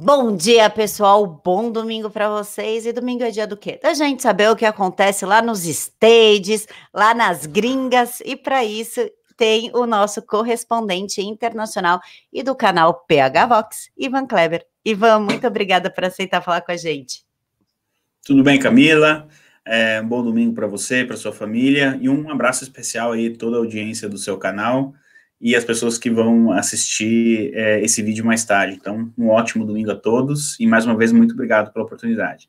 Bom dia, pessoal. Bom domingo para vocês. E domingo é dia do quê? Da gente saber o que acontece lá nos stages, lá nas gringas. E para isso tem o nosso correspondente internacional e do canal PH Vox, Ivan Kleber. Ivan, muito obrigada por aceitar falar com a gente. Tudo bem, Camila? É, bom domingo para você, para sua família e um abraço especial aí toda a audiência do seu canal e as pessoas que vão assistir é, esse vídeo mais tarde. Então, um ótimo domingo a todos e mais uma vez muito obrigado pela oportunidade.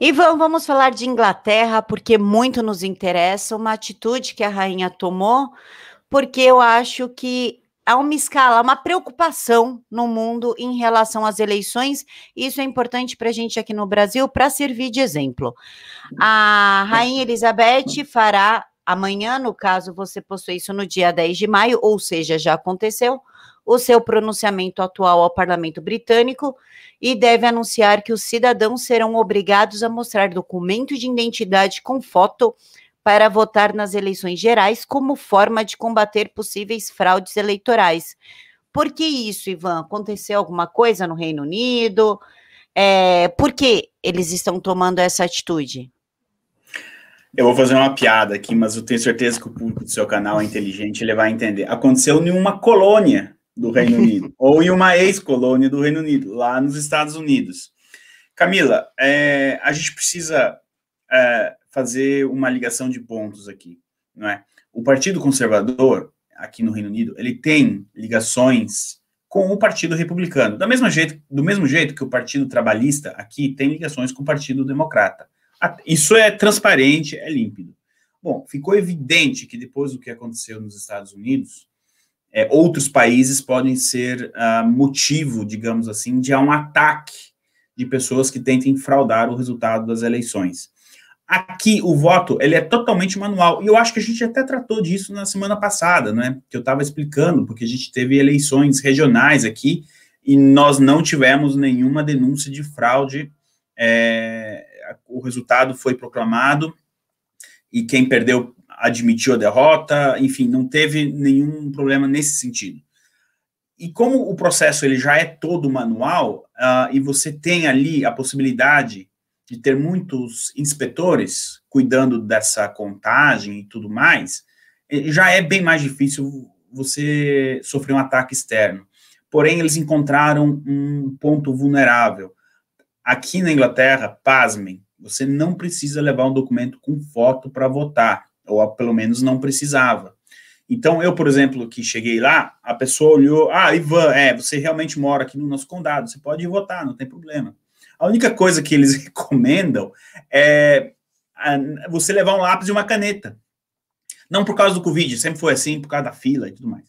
Ivan, vamos falar de Inglaterra, porque muito nos interessa uma atitude que a rainha tomou, porque eu acho que há uma escala, uma preocupação no mundo em relação às eleições. Isso é importante para a gente aqui no Brasil para servir de exemplo. A rainha Elizabeth fará Amanhã, no caso você possui isso no dia 10 de maio, ou seja, já aconteceu o seu pronunciamento atual ao parlamento britânico e deve anunciar que os cidadãos serão obrigados a mostrar documento de identidade com foto para votar nas eleições gerais como forma de combater possíveis fraudes eleitorais. Por que isso, Ivan? Aconteceu alguma coisa no Reino Unido? É, por que eles estão tomando essa atitude? Eu vou fazer uma piada aqui, mas eu tenho certeza que o público do seu canal é inteligente, ele vai entender. Aconteceu em uma colônia do Reino Unido, ou em uma ex-colônia do Reino Unido, lá nos Estados Unidos. Camila, é, a gente precisa é, fazer uma ligação de pontos aqui, não é? O Partido Conservador aqui no Reino Unido, ele tem ligações com o Partido Republicano, da mesma jeito, do mesmo jeito que o Partido Trabalhista aqui tem ligações com o Partido Democrata. Isso é transparente, é límpido. Bom, ficou evidente que depois do que aconteceu nos Estados Unidos, é, outros países podem ser uh, motivo, digamos assim, de um ataque de pessoas que tentem fraudar o resultado das eleições. Aqui o voto ele é totalmente manual e eu acho que a gente até tratou disso na semana passada, né? Que eu estava explicando porque a gente teve eleições regionais aqui e nós não tivemos nenhuma denúncia de fraude é, o resultado foi proclamado e quem perdeu admitiu a derrota, enfim, não teve nenhum problema nesse sentido. E como o processo ele já é todo manual uh, e você tem ali a possibilidade de ter muitos inspetores cuidando dessa contagem e tudo mais, já é bem mais difícil você sofrer um ataque externo. Porém, eles encontraram um ponto vulnerável Aqui na Inglaterra, pasmem, você não precisa levar um documento com foto para votar, ou pelo menos não precisava. Então, eu, por exemplo, que cheguei lá, a pessoa olhou, ah, Ivan, é, você realmente mora aqui no nosso condado, você pode ir votar, não tem problema. A única coisa que eles recomendam é você levar um lápis e uma caneta. Não por causa do Covid, sempre foi assim, por causa da fila e tudo mais.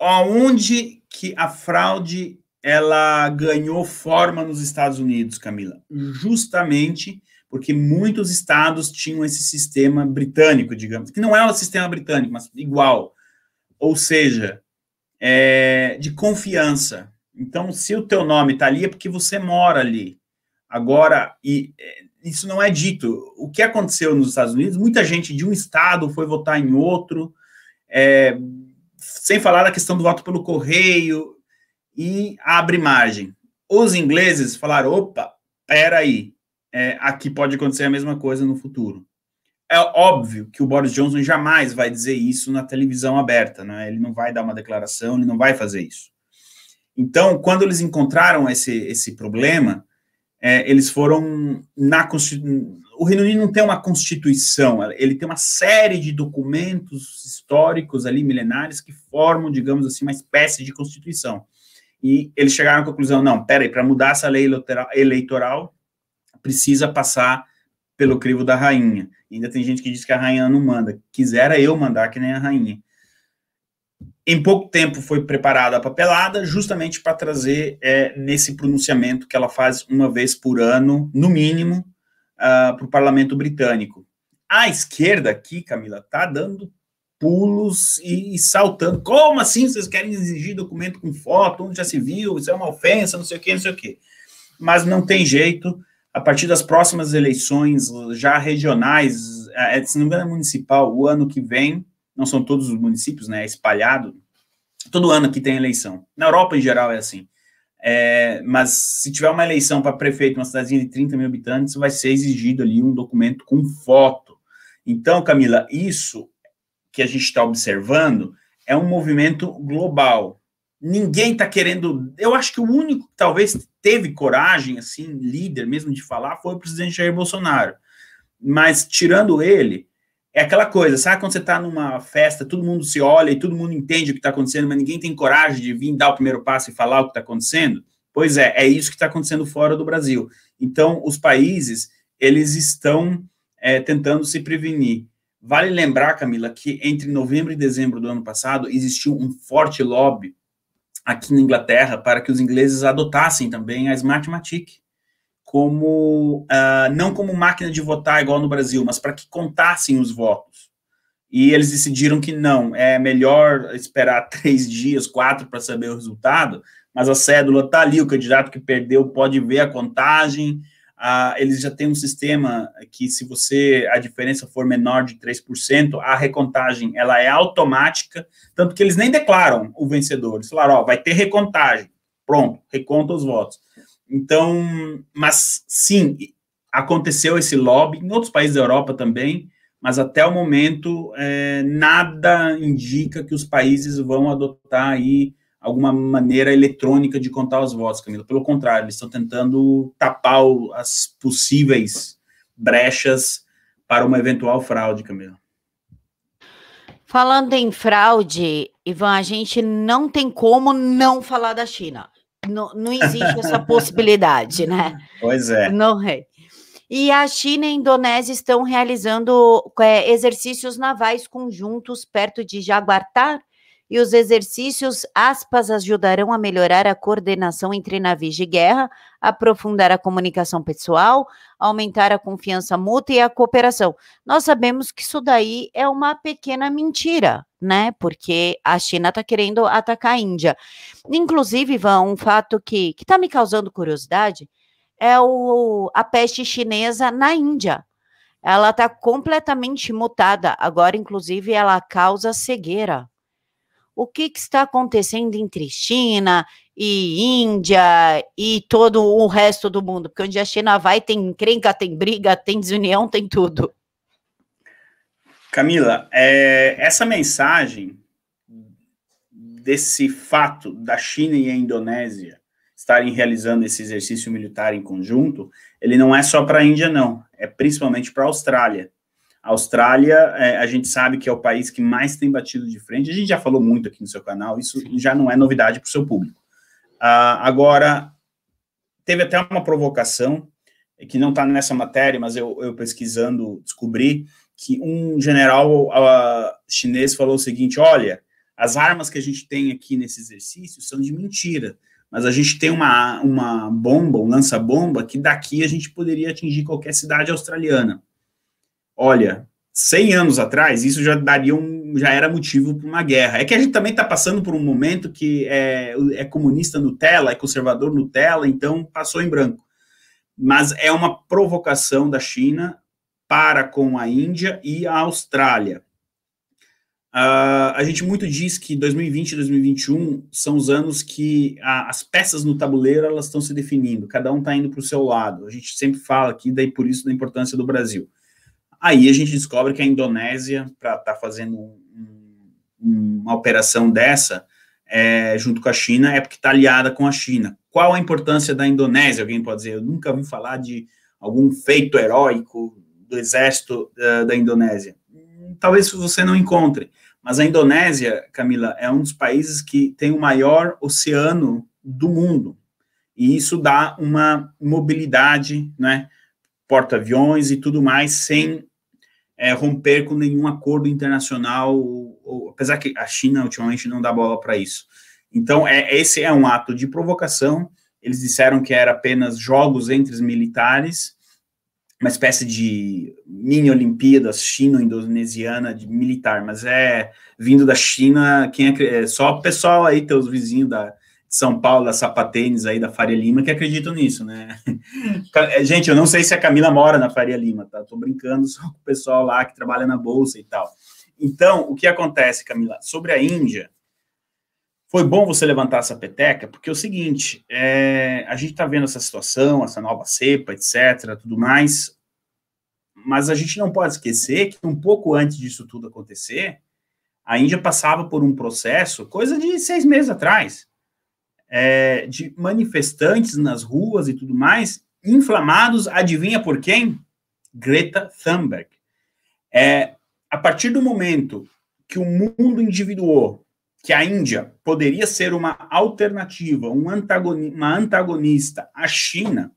Aonde que a fraude ela ganhou forma nos Estados Unidos, Camila, justamente porque muitos estados tinham esse sistema britânico, digamos, que não é o sistema britânico, mas igual, ou seja, é, de confiança. Então, se o teu nome está ali, é porque você mora ali. Agora, e é, isso não é dito. O que aconteceu nos Estados Unidos? Muita gente de um estado foi votar em outro, é, sem falar da questão do voto pelo correio, e abre margem. Os ingleses falaram: opa, peraí, é, aqui pode acontecer a mesma coisa no futuro. É óbvio que o Boris Johnson jamais vai dizer isso na televisão aberta, né? ele não vai dar uma declaração, ele não vai fazer isso. Então, quando eles encontraram esse, esse problema, é, eles foram na Constituição. O Reino Unido não tem uma Constituição, ele tem uma série de documentos históricos ali, milenares, que formam, digamos assim, uma espécie de Constituição. E eles chegaram à conclusão: não, peraí, para mudar essa lei eleitoral, precisa passar pelo crivo da rainha. E ainda tem gente que diz que a rainha não manda. Quisera eu mandar que nem a rainha. Em pouco tempo foi preparada a papelada, justamente para trazer é, nesse pronunciamento que ela faz uma vez por ano, no mínimo, uh, ah, para o parlamento britânico. A esquerda aqui, Camila, tá dando pulos e, e, saltando. Como assim vocês querem exigir documento com foto? Onde já se viu? Isso é uma ofensa, não sei o quê, não sei o quê. Mas não tem jeito. A partir das próximas eleições, já regionais, eh, eh, se não me engano, é municipal, o ano que vem, não são todos os municípios, né? É espalhado. Todo ano que tem eleição. Na Europa, em geral, é assim. É, mas se tiver uma eleição para prefeito, uma cidadezinha de 30 mil habitantes, vai ser exigido ali um documento com foto. Então, Camila, isso que a gente está observando é um movimento global. Ninguém está querendo. Eu acho que o único que talvez teve coragem, assim, líder mesmo de falar, foi o presidente Jair Bolsonaro. Mas tirando ele, é aquela coisa, sabe quando você está numa festa, todo mundo se olha e todo mundo entende o que está acontecendo, mas ninguém tem coragem de vir dar o primeiro passo e falar o que está acontecendo? Pois é, é isso que está acontecendo fora do Brasil. Então, os países, eles estão é, tentando se prevenir. Vale lembrar, Camila, que entre novembro e dezembro do ano passado existiu um forte lobby aqui na Inglaterra para que os ingleses adotassem também a Smartmatic como uh, não como máquina de votar igual no Brasil, mas para que contassem os votos. E eles decidiram que não, é melhor esperar três dias, quatro para saber o resultado, mas a cédula está ali, o candidato que perdeu pode ver a contagem, eles já têm um sistema que se você a diferença for menor de 3%, a recontagem ela é automática, tanto que eles nem declaram o vencedor. Eles falaram, ó, vai ter recontagem. Pronto, reconta os votos. Então, mas sim, aconteceu esse lobby em outros países da Europa também, mas até o momento é, nada indica que os países vão adotar aí alguma maneira eletrônica de contar os votos, Camila. Pelo contrário, eles estão tentando tapar as possíveis brechas para uma eventual fraude, Camila. Falando em fraude, Ivan, a gente não tem como não falar da China. Não, não existe essa possibilidade, né? Pois é. Não é. E a China e a Indonésia estão realizando é, exercícios navais conjuntos perto de Jaguartar, e os exercícios, aspas, ajudarão a melhorar a coordenação entre navios de guerra, aprofundar a comunicação pessoal, aumentar a confiança mútua e a cooperação. Nós sabemos que isso daí é uma pequena mentira, né? Porque a China está querendo atacar a Índia. Inclusive, Ivan, um fato que está me causando curiosidade é o, a peste chinesa na Índia ela está completamente mutada. Agora, inclusive, ela causa cegueira o que, que está acontecendo entre China e Índia e todo o resto do mundo, porque onde a China vai tem encrenca, tem briga, tem desunião, tem tudo. Camila, é, essa mensagem desse fato da China e a Indonésia estarem realizando esse exercício militar em conjunto, ele não é só para a Índia, não, é principalmente para a Austrália. Austrália, é, a gente sabe que é o país que mais tem batido de frente. A gente já falou muito aqui no seu canal, isso já não é novidade para o seu público. Uh, agora, teve até uma provocação, é que não está nessa matéria, mas eu, eu, pesquisando descobri que um general uh, chinês falou o seguinte: olha, as armas que a gente tem aqui nesse exercício são de mentira, mas a gente tem uma, uma bomba, um lança-bomba, que daqui a gente poderia atingir qualquer cidade australiana olha, 100 anos atrás, isso já daria um, já era motivo para uma guerra. É que a gente também está passando por um momento que é, é comunista Nutella, é conservador Nutella, então passou em branco. Mas é uma provocação da China para com a Índia e a Austrália. Uh, a gente muito diz que 2020 e 2021 são os anos que a, as peças no tabuleiro elas estão se definindo, cada um está indo para o seu lado. A gente sempre fala aqui, daí por isso da importância do Brasil. Aí a gente descobre que a Indonésia, para estar tá fazendo um, uma operação dessa, é, junto com a China, é porque está aliada com a China. Qual a importância da Indonésia? Alguém pode dizer, eu nunca ouvi falar de algum feito heróico do exército uh, da Indonésia. Hum, talvez você não encontre, mas a Indonésia, Camila, é um dos países que tem o maior oceano do mundo. E isso dá uma mobilidade, né? porta-aviões e tudo mais, sem é, romper com nenhum acordo internacional, ou, apesar que a China ultimamente não dá bola para isso. Então, é, esse é um ato de provocação. Eles disseram que era apenas jogos entre os militares, uma espécie de mini-Olimpíadas chino-indonesiana de militar, mas é vindo da China, quem é, é só o pessoal aí, teus vizinhos da, são Paulo, da Sapatênis aí, da Faria Lima, que acreditam nisso, né? Gente, eu não sei se a Camila mora na Faria Lima, tá? Tô brincando só com o pessoal lá que trabalha na Bolsa e tal. Então, o que acontece, Camila? Sobre a Índia, foi bom você levantar essa peteca, porque é o seguinte, é, a gente está vendo essa situação, essa nova cepa, etc., tudo mais, mas a gente não pode esquecer que um pouco antes disso tudo acontecer, a Índia passava por um processo, coisa de seis meses atrás, é, de manifestantes nas ruas e tudo mais, inflamados, adivinha por quem? Greta Thunberg. É, a partir do momento que o mundo individuou que a Índia poderia ser uma alternativa, um antagoni uma antagonista à China,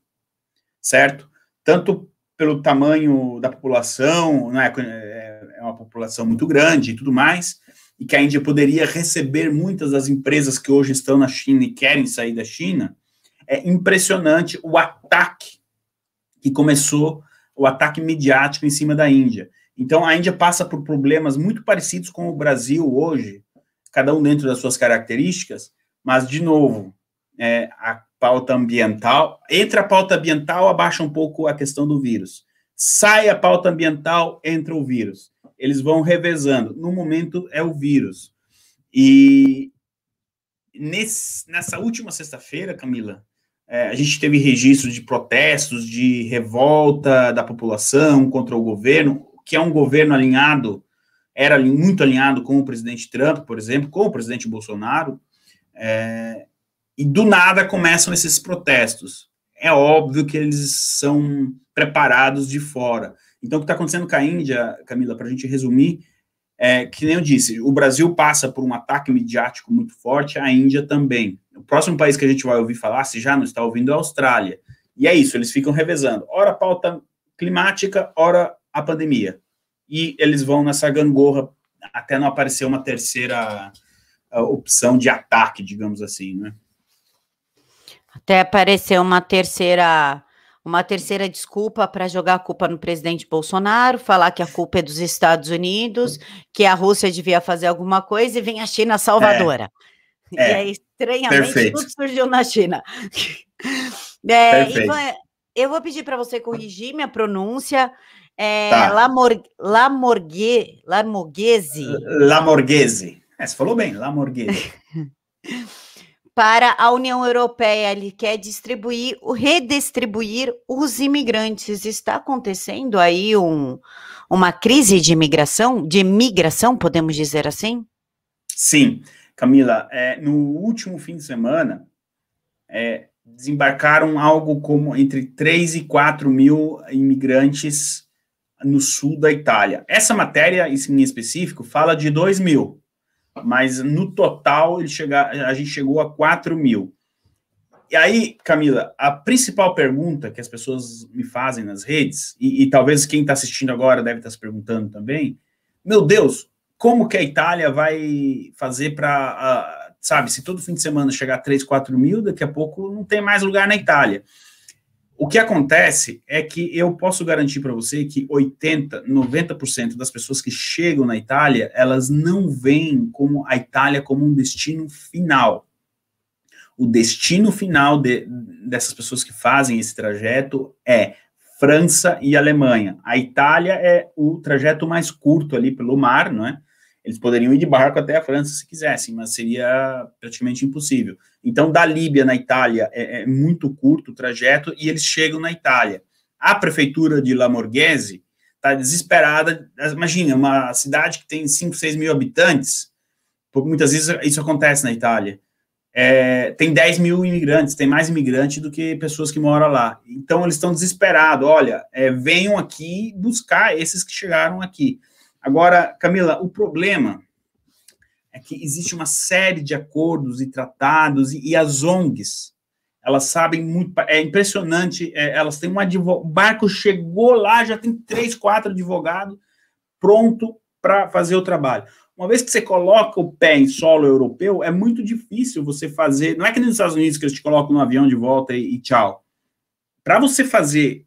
certo? Tanto pelo tamanho da população, né, é, é uma população muito grande e tudo mais, e que a Índia poderia receber muitas das empresas que hoje estão na China e querem sair da China, é impressionante o ataque que começou, o ataque midiático em cima da Índia. Então, a Índia passa por problemas muito parecidos com o Brasil hoje, cada um dentro das suas características, mas, de novo, é, a pauta ambiental, entra a pauta ambiental, abaixa um pouco a questão do vírus. Sai a pauta ambiental, entra o vírus eles vão revezando. No momento é o vírus. E nesse, nessa última sexta-feira, Camila, é, a gente teve registro de protestos, de revolta da população contra o governo, que é um governo alinhado, era muito alinhado com o presidente Trump, por exemplo, com o presidente Bolsonaro. É, e do nada começam esses protestos. É óbvio que eles são preparados de fora. Então, o que está acontecendo com a Índia, Camila, para a gente resumir, é, que nem eu disse, o Brasil passa por um ataque midiático muito forte, a Índia também. O próximo país que a gente vai ouvir falar, se já não está ouvindo, é a Austrália. E é isso, eles ficam revezando. Ora pauta climática, ora a pandemia. E eles vão nessa gangorra até não aparecer uma terceira opção de ataque, digamos assim, né? Até aparecer uma terceira uma terceira desculpa para jogar a culpa no presidente Bolsonaro, falar que a culpa é dos Estados Unidos, que a Rússia devia fazer alguma coisa e vem a China salvadora. É, é. e aí, estranhamente, perfeito. tudo surgiu na China. É, Ivan, então, é, eu vou pedir para você corrigir minha pronúncia. É, tá. Lamor, Lamorghese. Lamorghese. É, você falou bem, Lamorghese. para a União Europeia, ele quer é distribuir, redistribuir os imigrantes. Está acontecendo aí um, uma crise de imigração, de migração, podemos dizer assim? Sim, Camila, é, no último fim de semana, é, desembarcaram algo como entre 3 e 4 mil imigrantes no sul da Itália. Essa matéria, em específico, fala de 2 mil, mas no total ele chega, a gente chegou a 4 mil. E aí, Camila, a principal pergunta que as pessoas me fazem nas redes, e, e talvez quem está assistindo agora deve estar tá se perguntando também, meu Deus, como que a Itália vai fazer para, sabe, se todo fim de semana chegar a 3, 4 mil, daqui a pouco não tem mais lugar na Itália. O que acontece é que eu posso garantir para você que 80, 90% das pessoas que chegam na Itália, elas não veem como a Itália como um destino final. O destino final de, dessas pessoas que fazem esse trajeto é França e Alemanha. A Itália é o trajeto mais curto ali pelo mar, não é? Eles poderiam ir de barco até a França se quisessem, mas seria praticamente impossível. Então, da Líbia na Itália é, é muito curto o trajeto e eles chegam na Itália. A prefeitura de Lamorghese está desesperada. Imagina, uma cidade que tem 5, 6 mil habitantes, muitas vezes isso acontece na Itália. É, tem 10 mil imigrantes, tem mais imigrantes do que pessoas que moram lá. Então eles estão desesperados. Olha, é, venham aqui buscar esses que chegaram aqui. Agora, Camila, o problema é que existe uma série de acordos e tratados, e, e as ONGs, elas sabem muito, é impressionante, é, elas têm um advogado, o barco chegou lá, já tem três, quatro advogados pronto para fazer o trabalho. Uma vez que você coloca o pé em solo europeu, é muito difícil você fazer, não é que nos Estados Unidos que eles te colocam no avião de volta e, e tchau. Para você fazer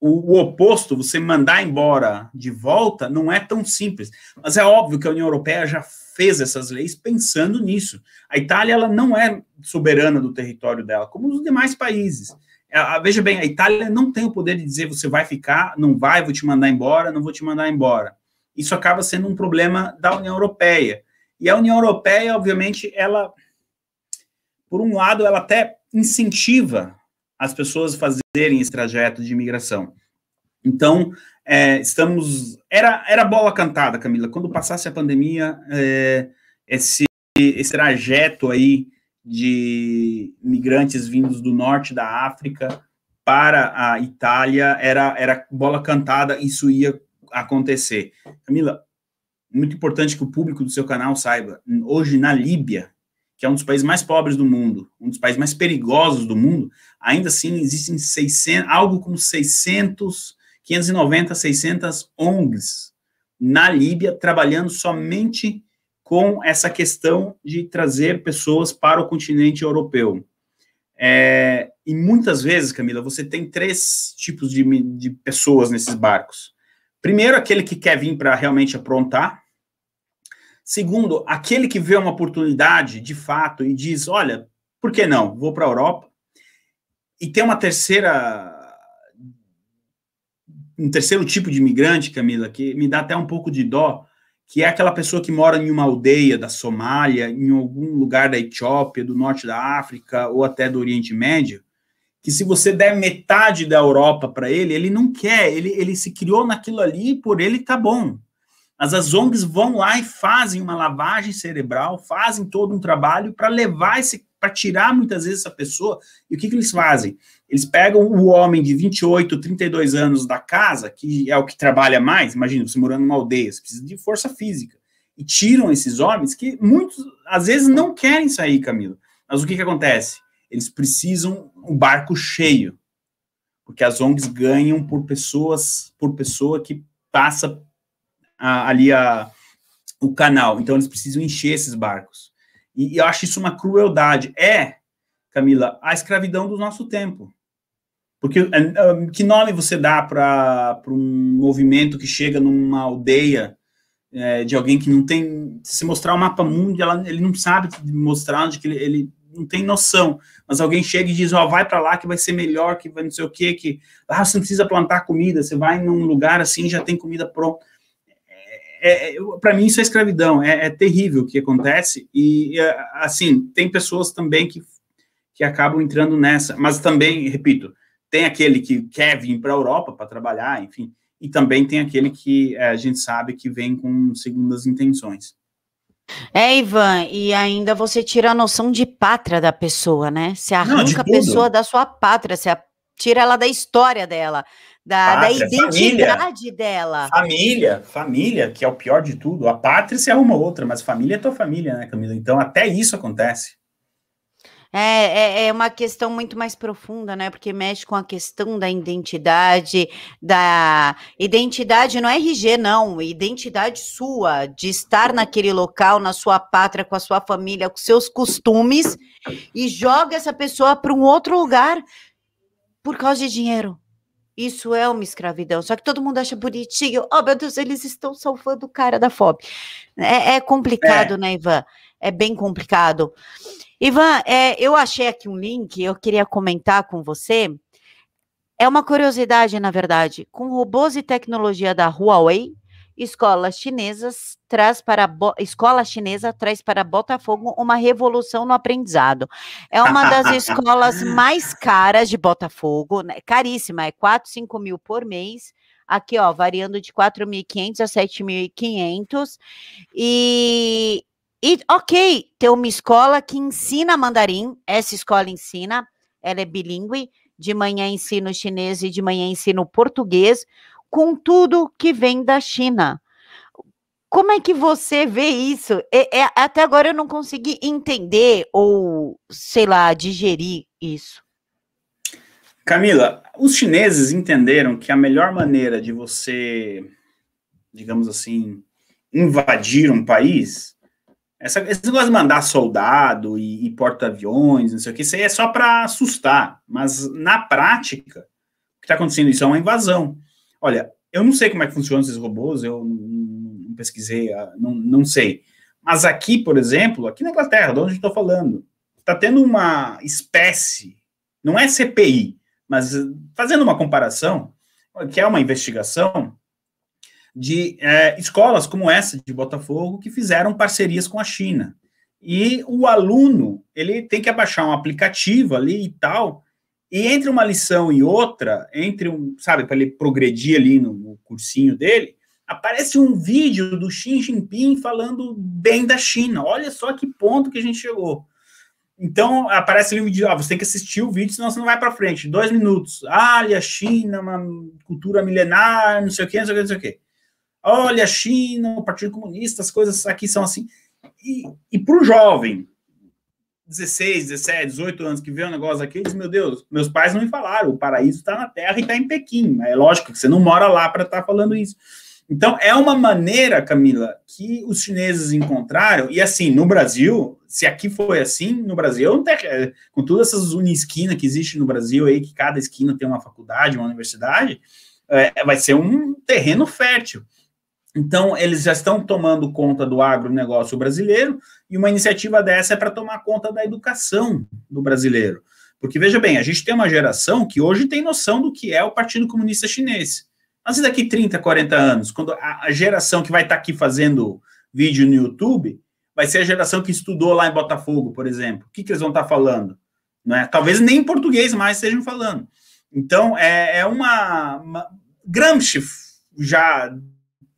o, o, oposto, você mandar embora de volta, não é tão simples. Mas é óbvio que a União Europeia já fez essas leis pensando nisso. A Itália ela não é soberana do território dela, como os demais países. É, veja bem, a Itália não tem o poder de dizer você vai ficar, não vai, vou te mandar embora, não vou te mandar embora. Isso acaba sendo um problema da União Europeia. E a União Europeia, obviamente, ela, por um lado, ela até incentiva as pessoas fazerem esse trajeto de imigração. Então, é, estamos. Era, era bola cantada, Camila. Quando passasse a pandemia, é, esse, esse trajeto aí de migrantes vindos do norte da África para a Itália era, era bola cantada, isso ia acontecer. Camila, muito importante que o público do seu canal saiba, hoje na Líbia, que é um dos países mais pobres do mundo, um dos países mais perigosos do mundo, ainda assim existem 600, algo como 600, 590, 600 ONGs na Líbia trabalhando somente com essa questão de trazer pessoas para o continente europeu. É, e muitas vezes, Camila, você tem três tipos de, de pessoas nesses barcos. Primeiro, aquele que quer vir para realmente aprontar, Segundo, aquele que vê uma oportunidade de fato e diz: olha, por que não? Vou para a Europa. E tem uma terceira. Um terceiro tipo de imigrante, Camila, que me dá até um pouco de dó, que é aquela pessoa que mora em uma aldeia da Somália, em algum lugar da Etiópia, do norte da África ou até do Oriente Médio, que se você der metade da Europa para ele, ele não quer, ele, ele se criou naquilo ali, por ele tá bom. Mas as ONGs vão lá e fazem uma lavagem cerebral, fazem todo um trabalho para levar esse, para tirar muitas vezes essa pessoa. E o que, que eles fazem? Eles pegam o homem de 28, 32 anos da casa, que é o que trabalha mais, imagina, você morando numa aldeia, você precisa de força física. E tiram esses homens que muitos, às vezes, não querem sair, Camilo. Mas o que, que acontece? Eles precisam um barco cheio porque as ONGs ganham por pessoas, por pessoa que passa a, ali a, o canal. Então eles precisam encher esses barcos. E, e eu acho isso uma crueldade. É, Camila, a escravidão do nosso tempo. Porque é, é, que nome você dá para um movimento que chega numa aldeia é, de alguém que não tem. Se mostrar o mapa mundo, ela, ele não sabe mostrar onde que ele, ele, não tem noção. Mas alguém chega e diz: Ó, oh, vai para lá que vai ser melhor, que vai não sei o quê, que lá ah, você não precisa plantar comida, você vai num lugar assim já tem comida pronta é, é para mim isso é escravidão, é, é, terrível o que acontece e é, assim tem pessoas também que, que acabam entrando nessa, mas também repito tem aquele que quer vir para a Europa para trabalhar, enfim, e também tem aquele que é, a gente sabe que vem com segundas intenções. É, Ivan, e ainda você tira a noção de pátria da pessoa, né? Você arranca Não, a pessoa da sua pátria, você tira ela da história dela da, pátria, da identidade família, dela. Família, família, que é o pior de tudo. A pátria se arruma outra, mas família é tua família, né, Camila? Então até isso acontece. É, é, é, uma questão muito mais profunda, né? Porque mexe com a questão da identidade, da identidade não é RG, não, identidade sua, de estar naquele local, na sua pátria, com a sua família, com seus costumes, e joga essa pessoa para um outro lugar por causa de dinheiro. Isso é uma escravidão. Só que todo mundo acha bonitinho. Oh, meu Deus, eles estão salvando o cara da fome. É, é complicado, é. né, Ivan? É bem complicado. Ivan, é, eu achei aqui um link, eu queria comentar com você. É uma curiosidade, na verdade. Com robôs e tecnologia da Huawei, Escola chinesas traz para Bo... escola chinesa traz para Botafogo uma revolução no aprendizado. É uma das escolas mais caras de Botafogo, né? caríssima, é 4, 5 mil por mês. Aqui, ó, variando de 4.500 a 7.500. E, e, ok, tem uma escola que ensina mandarim, essa escola ensina, ela é bilíngue, de manhã ensino chinês e de manhã ensino português com tudo que vem da China. Como é que você vê isso? É, é, até agora eu não consegui entender ou, sei lá, digerir isso. Camila, os chineses entenderam que a melhor maneira de você, digamos assim, invadir um país, essa, esse negócio de mandar soldado e, e porta-aviões, não sei o que, isso aí é só para assustar. Mas na prática, o que está acontecendo isso é uma invasão. Olha, eu não sei como é que funcionam esses robôs, eu não, pesquisei, ah, não, não sei. Mas aqui, por exemplo, aqui na Inglaterra, de onde estou falando, está tendo uma espécie, não é CPI, mas eh, fazendo uma comparação, que é uma investigação de é, escolas como essa de Botafogo que fizeram parcerias com a China. E o aluno, ele tem que abaixar um aplicativo ali e tal, e entre uma lição e outra, entre um, sabe, para ele progredir ali no, no, cursinho dele, aparece um vídeo do Xi Jinping falando bem da China. Olha só que ponto que a gente chegou. Então aparece ali um vídeo, ah, você tem que assistir o vídeo, senão você não vai para frente. Dois minutos. Ah, a China, uma cultura milenar, não sei o quê, não sei o quê, não sei o quê. Olha, a China, o Partido Comunista, as coisas aqui são assim. E, e para o jovem 16, 17, 18 anos que vê um negócio aqui, diz: Meu Deus, meus pais não me falaram, o paraíso está na Terra e está em Pequim. É lógico que você não mora lá para estar tá falando isso. Então, é uma maneira, Camila, que os chineses encontraram, e assim, no Brasil, se aqui foi assim, no Brasil, é, com todas essas unisquina que existe no Brasil aí, que cada esquina tem uma faculdade, uma universidade, é, vai ser um terreno fértil. Então, eles já estão tomando conta do agronegócio brasileiro e uma iniciativa dessa é para tomar conta da educação do brasileiro. Porque, veja bem, a gente tem uma geração que hoje tem noção do que é o Partido Comunista Chinês. Mas e daqui 30, 40 anos, quando a geração que vai estar tá aqui fazendo vídeo no YouTube vai ser a geração que estudou lá em Botafogo, por exemplo. O que, que eles vão estar tá falando? é? Talvez nem em português mais estejam falando. Então, é, é uma, uma. Gramsci já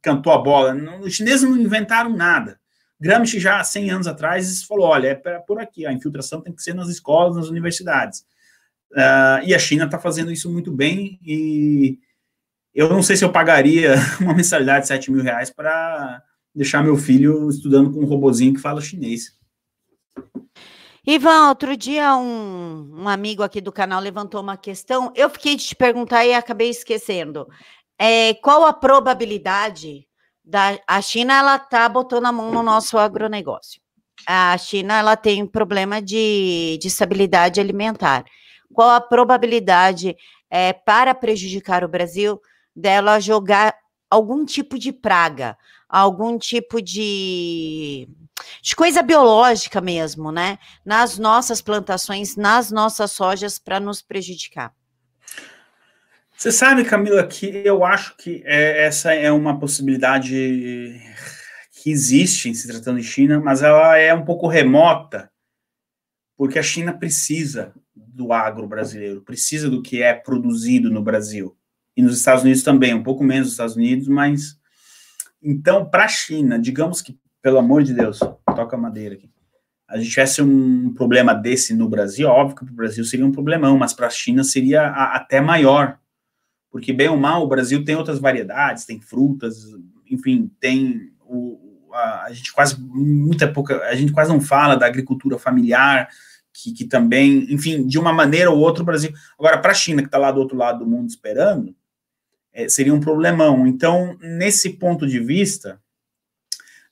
cantou a bola. Os chineses não inventaram nada. Gramsci já há 100 anos atrás falou, olha, é por aqui, a infiltração tem que ser nas escolas, nas universidades. Uh, e a China está fazendo isso muito bem e eu não sei se eu pagaria uma mensalidade de 7 mil reais para deixar meu filho estudando com um robozinho que fala chinês. Ivan, outro dia um, um, amigo aqui do canal levantou uma questão. Eu fiquei de te perguntar e acabei esquecendo é, qual a probabilidade da a China ela tá botando a mão no nosso agronegócio. A China ela tem problema de, de estabilidade alimentar. Qual a probabilidade é, para prejudicar o Brasil dela jogar algum tipo de praga, algum tipo de, de coisa biológica mesmo, né? Nas nossas plantações, nas nossas sojas para nos prejudicar. Você sabe, Camila, que eu acho que é, essa é uma possibilidade que existe em se tratando de China, mas ela é um pouco remota, porque a China precisa do agro brasileiro, precisa do que é produzido no Brasil. E nos Estados Unidos também, um pouco menos nos Estados Unidos, mas. Então, para a China, digamos que, pelo amor de Deus, toca madeira aqui. A gente tivesse um problema desse no Brasil, óbvio que para o Brasil seria um problemão, mas para a China seria a, até maior, porque bem ou mal o Brasil tem outras variedades, tem frutas, enfim, tem o, a, a, gente quase muita pouca, a gente quase não fala da agricultura familiar que, que também, enfim, de uma maneira ou outra o Brasil. Agora para a China que está lá do outro lado do mundo esperando, é, seria um problemão. Então nesse ponto de vista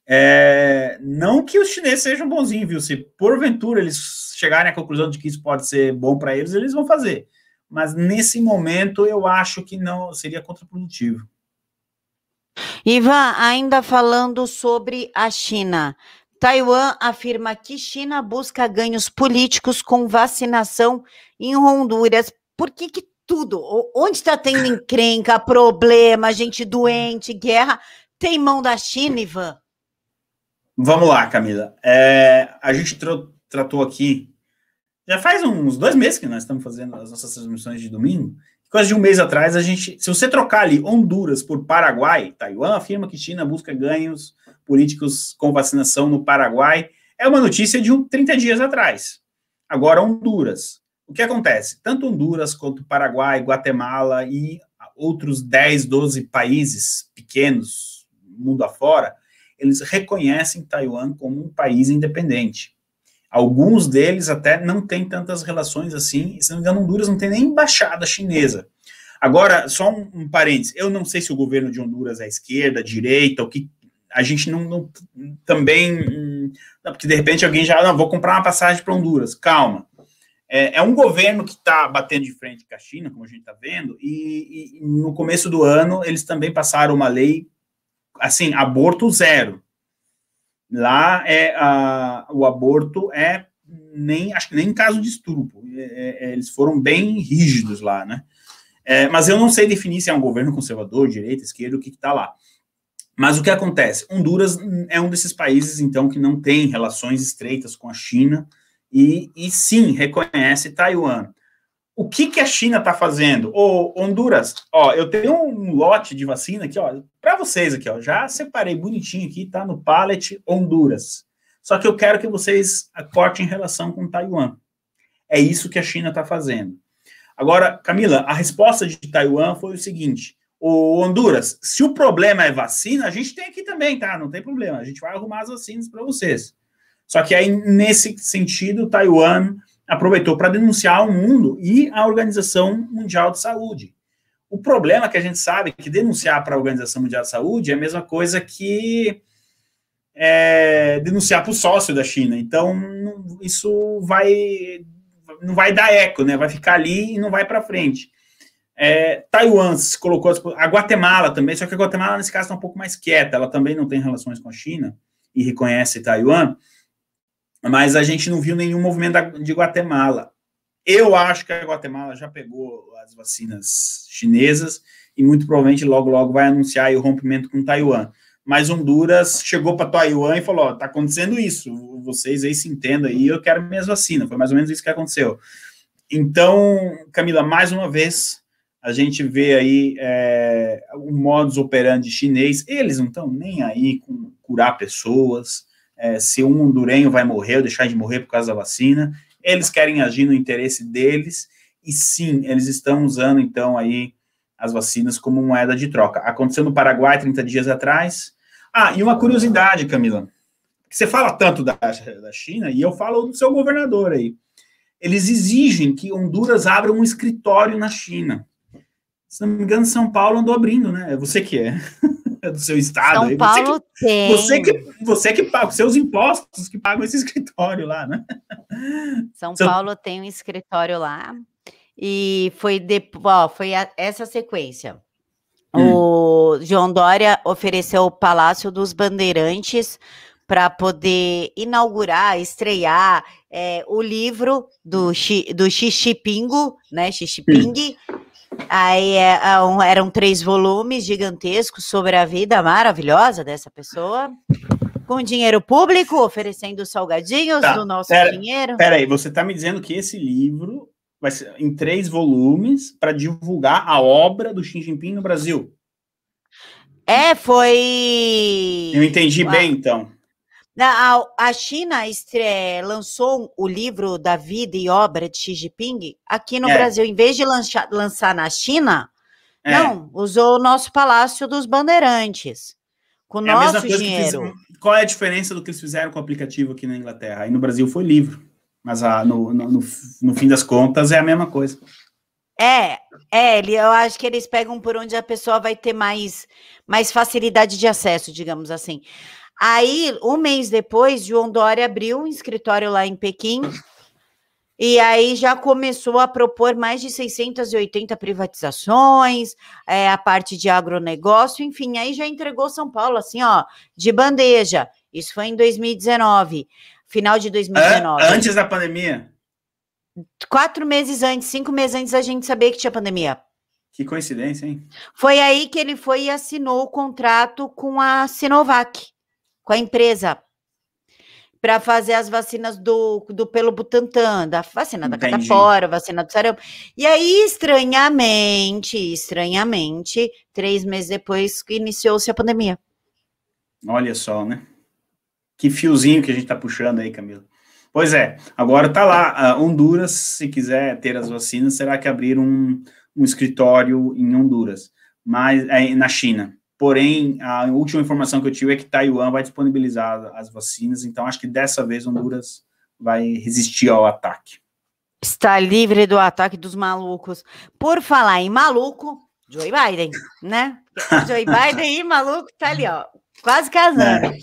é, não que os chineses sejam bonzinhos, viu? Se porventura eles chegarem à conclusão de que isso pode ser bom para eles, eles vão fazer mas nesse momento eu acho que não seria contraprodutivo. Ivan, ainda falando sobre a China. Taiwan afirma que China busca ganhos políticos com vacinação em Honduras. Por que, que tudo? Onde está tendo encrenca, problema, gente doente, guerra? Tem mão da China, Ivan? Vamos lá, Camila. É, a gente tratou aqui já faz uns dois meses que nós estamos fazendo as nossas transmissões de domingo. Quase de um mês atrás, a gente, se você trocar ali Honduras por Paraguai, Taiwan afirma que China busca ganhos políticos com vacinação no Paraguai. É uma notícia de um, 30 dias atrás. Agora, Honduras. O que acontece? Tanto Honduras quanto Paraguai, Guatemala e outros 10, 12 países pequenos, mundo afora, eles reconhecem Taiwan como um país independente. Alguns deles até não têm tantas relações assim, se não me engano, Honduras não tem nem embaixada chinesa. Agora, só um, um parênteses, eu não sei se o governo de Honduras é esquerda, direita, o que a gente não, não também, hum, porque de repente alguém já, não, vou comprar uma passagem para Honduras, calma. É, é, um governo que está batendo de frente com a China, como a gente está vendo, e, e no começo do ano eles também passaram uma lei, assim, aborto zero. Lá é a, o aborto é nem acho que nem caso de estupro. É, é, é, eles foram bem rígidos lá, né? É, mas eu não sei definir se é um governo conservador, direita, esquerda, o que está lá. Mas o que acontece? Honduras é um desses países, então, que não tem relações estreitas com a China e, e sim reconhece Taiwan o que, que a China está fazendo? Ô, Honduras, ó, eu tenho um lote de vacina aqui, ó, para vocês aqui, ó, já separei bonitinho aqui, tá no pallet Honduras. Só que eu quero que vocês cortem relação com Taiwan. É isso que a China está fazendo. Agora, Camila, a resposta de Taiwan foi o seguinte: o Honduras, se o problema é vacina, a gente tem aqui também, tá? Não tem problema, a gente vai arrumar as vacinas para vocês. Só que aí, nesse sentido, Taiwan aproveitou para denunciar o mundo e a Organização Mundial de Saúde. O problema que a gente sabe é que denunciar para a Organização Mundial de Saúde é a mesma coisa que é, denunciar para o sócio da China. Então, isso vai não vai dar eco, né? Vai ficar ali e não vai para frente. É, Taiwan se colocou a Guatemala também, só que a Guatemala nesse caso está um pouco mais quieta. Ela também não tem relações com a China e reconhece Taiwan mas a gente não viu nenhum movimento de Guatemala. Eu acho que a Guatemala já pegou as vacinas chinesas e muito provavelmente logo, logo vai anunciar o rompimento com Taiwan. Mas Honduras chegou para Taiwan e falou: está acontecendo isso, vocês aí se entendam aí, eu quero minhas vacinas. Foi mais ou menos isso que aconteceu. Então, Camila, mais uma vez, a gente vê aí é, o modus operandi chinês, eles não estão nem aí com curar pessoas, é, se um hondurenho vai morrer ou deixar de morrer por causa da vacina. Eles querem agir no interesse deles e sim, eles estão usando então aí as vacinas como moeda de troca. Aconteceu no Paraguai 30 dias atrás. Ah, e uma curiosidade, Camila. Você fala tanto da, da China e eu falo do seu governador aí. Eles exigem que Honduras abra um escritório na China. Se não me engano, São Paulo andou abrindo, né? É você que é do seu estado. São Paulo você que, tem. Você que, você que paga, seus impostos que pagam esse escritório lá, né? São, São... Paulo tem um escritório lá. E foi, de, ó, foi a, essa sequência. Hum. O João Dória ofereceu o Palácio dos Bandeirantes para poder inaugurar, estrear é, o livro do, do Xixipingo, né? Xixiping, hum. Aí é, é eram três volumes gigantescos sobre a vida maravilhosa dessa pessoa, com dinheiro público, oferecendo salgadinhos tá, do nosso pera, dinheiro. Peraí, você está me dizendo que esse livro vai ser em três volumes para divulgar a obra do Xi Jinping no Brasil? É, foi. Eu entendi Uau. bem, então. A, China lançou o livro da vida e obra de Xi Jinping aqui no é. Brasil. Em vez de lançar na China, é. não, usou o nosso Palácio dos Bandeirantes. Com o é nosso dinheiro. Fiz, qual é a diferença do que eles fizeram com o aplicativo aqui na Inglaterra? Aí no Brasil foi livro. Mas a, no, no, no, no fim das contas é a mesma coisa. É, é, eu acho que eles pegam por onde a pessoa vai ter mais, mais facilidade de acesso, digamos assim. Aí, um mês depois, João Dória abriu um escritório lá em Pequim e aí já começou a propor mais de 680 privatizações, é, a parte de agronegócio, enfim, aí já entregou São Paulo, assim, ó, de bandeja. Isso foi em 2019, final de 2019. É, antes da pandemia? Quatro meses antes, cinco meses antes da gente saber que tinha pandemia. Que coincidência, hein? Foi aí que ele foi e assinou o contrato com a Sinovac com a empresa para fazer as vacinas do, do pelo Butantan, da vacina da Entendi. catapora, vacina do sarampo. E aí, estranhamente, estranhamente, três meses depois que iniciou-se a pandemia. Olha só, né? Que fiozinho que a gente tá puxando aí, Camila. Pois é, agora tá lá, Honduras, se quiser ter as vacinas, será que abrir um, um escritório em Honduras, mas é, na China. Porém, a última informação que eu tive é que Taiwan vai disponibilizar as vacinas, então acho que dessa vez Honduras vai resistir ao ataque. Está livre do ataque dos malucos. Por falar em maluco, Joe Biden, né? Joe Biden e maluco tá ali, ó, quase casando. É.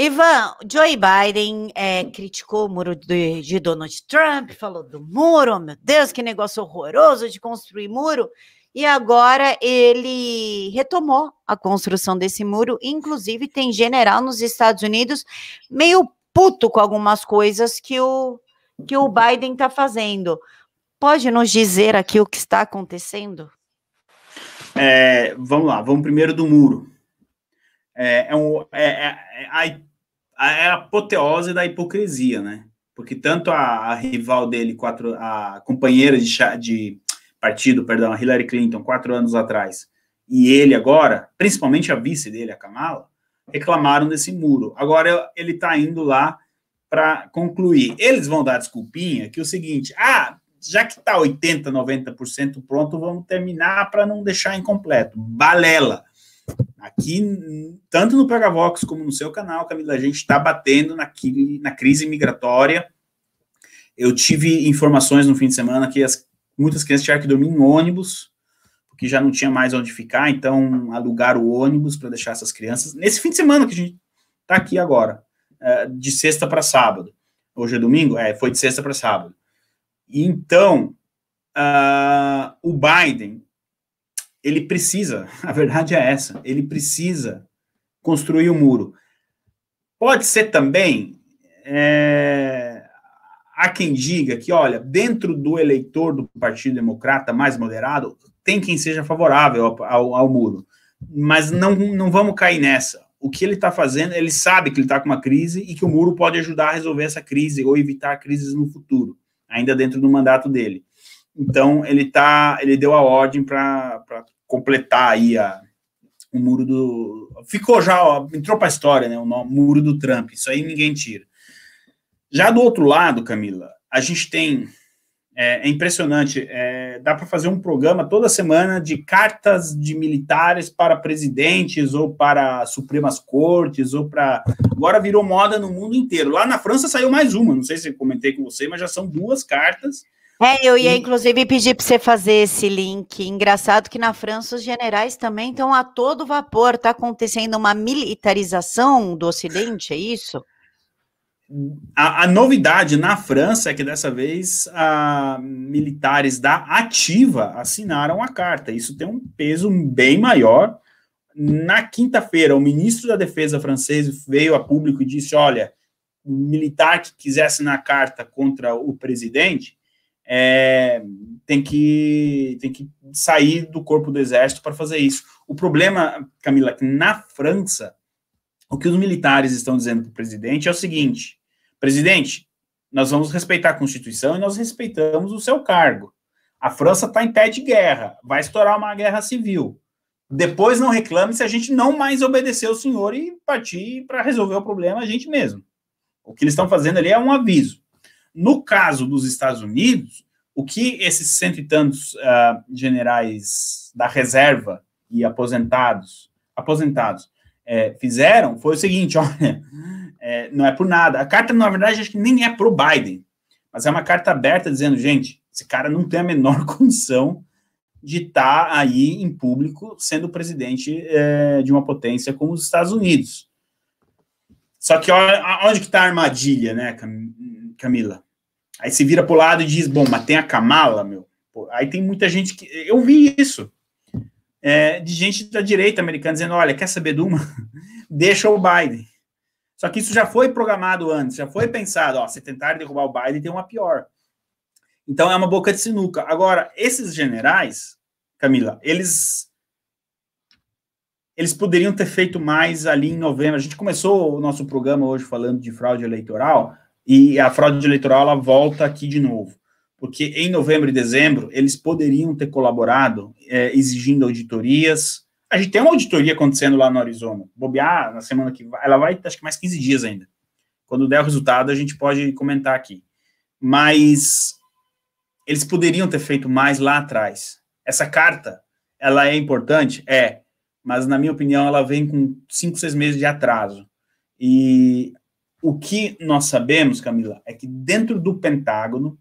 Ivan, Joe Biden é, criticou o muro de, de Donald Trump, falou do muro, meu Deus, que negócio horroroso de construir muro e agora ele retomou a construção desse muro. Inclusive, tem general nos Estados Unidos meio puto com algumas coisas que o, que o Biden está fazendo. Pode nos dizer aqui o que está acontecendo? É, vamos lá, vamos primeiro do muro. É, é, um, é, é a, é, é, é, a, apoteose da hipocrisia, né? Porque tanto a, a rival dele, quatro, a companheira de, de partido, perdão, a Hillary Clinton quatro anos atrás e ele agora, principalmente a vice dele, a Kamala, reclamaram desse muro. Agora ele está indo lá para concluir. Eles vão dar desculpinha que é o seguinte: ah, já que está 80%, 90% pronto, vamos terminar para não deixar incompleto. Balela! Aqui, tanto no Pegavox como no seu canal, Camila, a gente está batendo na na crise migratória. Eu tive informações no fim de semana que as Muitas crianças tiveram que dormir em ônibus, porque já não tinha mais onde ficar, então alugaram o ônibus para deixar essas crianças. Nesse fim de semana que a gente está aqui agora, é, de sexta para sábado. Hoje é domingo? É, foi de sexta para sábado. E então, uh, o Biden, ele precisa, a verdade é essa, ele precisa construir o um muro. Pode ser também. É, há quem diga que, olha, dentro do eleitor do Partido Democrata mais moderado, tem quem seja favorável ao, ao, ao muro. Mas não, não vamos cair nessa. O que ele está fazendo, ele sabe que ele está com uma crise e que o muro pode ajudar a resolver essa crise ou evitar crises no futuro, ainda dentro do mandato dele. Então, ele tá, ele deu a ordem para completar aí a, o muro do. Ficou já, ó, entrou para a história, né? O muro do Trump. Isso aí ninguém tira. Já do outro lado, Camila, a gente tem. É, é impressionante. É, dá para fazer um programa toda semana de cartas de militares para presidentes ou para Supremas Cortes ou para. Agora virou moda no mundo inteiro. Lá na França saiu mais uma. Não sei se comentei com você, mas já são duas cartas. É, eu ia inclusive pedir para você fazer esse link. Engraçado que na França os generais também estão a todo vapor. Está acontecendo uma militarização do Ocidente, é isso? a, a, novidade na França é que dessa vez a, militares da Ativa assinaram a carta. Isso tem um peso bem maior. Na quinta-feira, o ministro da Defesa francês veio a público e disse: olha, militar que quiser assinar a carta contra o presidente é, tem, que, tem que sair do corpo do exército para fazer isso. O problema, Camila, é que na França o que os militares estão dizendo para o presidente é o seguinte: presidente, nós vamos respeitar a Constituição e nós respeitamos o seu cargo. A França está em pé de guerra, vai estourar uma guerra civil. Depois não reclame se a gente não mais obedecer o senhor e partir para resolver o problema a gente mesmo. O que eles estão fazendo ali é um aviso. No caso dos Estados Unidos, o que esses cento e tantos uh, generais da reserva e aposentados, aposentados é, fizeram foi o seguinte: olha, é, não é por nada. A carta, na verdade, acho que nem é pro Biden, mas é uma carta aberta dizendo, gente, esse cara não tem a menor condição de estar tá aí em público sendo presidente é, de uma potência como os Estados Unidos. Só que olha, onde que está a armadilha, né, Camila? Aí se vira para o lado e diz, bom, mas tem a Kamala, meu. aí tem muita gente que... Eu vi isso é, de gente da direita americana dizendo: olha, quer saber de uma? Deixa o Biden. Só que isso já foi programado antes, já foi pensado. Ó, se tentar derrubar o Biden, tem uma pior. Então é uma boca de sinuca. Agora, esses generais, Camila, eles eles poderiam ter feito mais ali em novembro. A gente começou o nosso programa hoje falando de fraude eleitoral e a fraude eleitoral ela volta aqui de novo porque em novembro e dezembro eles poderiam ter colaborado é, exigindo auditorias. A gente tem uma auditoria acontecendo lá no Arizona. Bobear na semana que vai, ela vai, acho que mais 15 dias ainda. Quando der o resultado, a gente pode comentar aqui. Mas eles poderiam ter feito mais lá atrás. Essa carta, ela é importante? É. Mas, na minha opinião, ela vem com 5, 6 meses de atraso. E o que nós sabemos, Camila, é que dentro do Pentágono,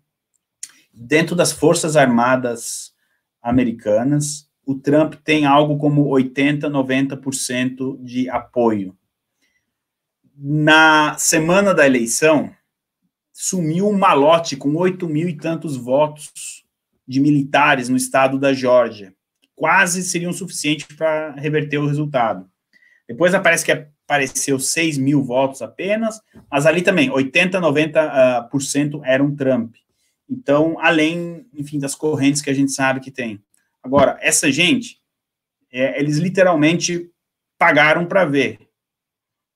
dentro das Forças Armadas americanas, o Trump tem algo como 80, 90% de apoio. Na semana da eleição, sumiu um malote com oito mil e tantos votos de militares no estado da Geórgia. Quase seriam suficientes para reverter o resultado. Depois aparece que apareceu 6 mil votos apenas, mas ali também, 80, 90% uh, eram Trump. Então, além, enfim, das correntes que a gente sabe que tem. Agora, essa gente, é, eles literalmente pagaram para ver.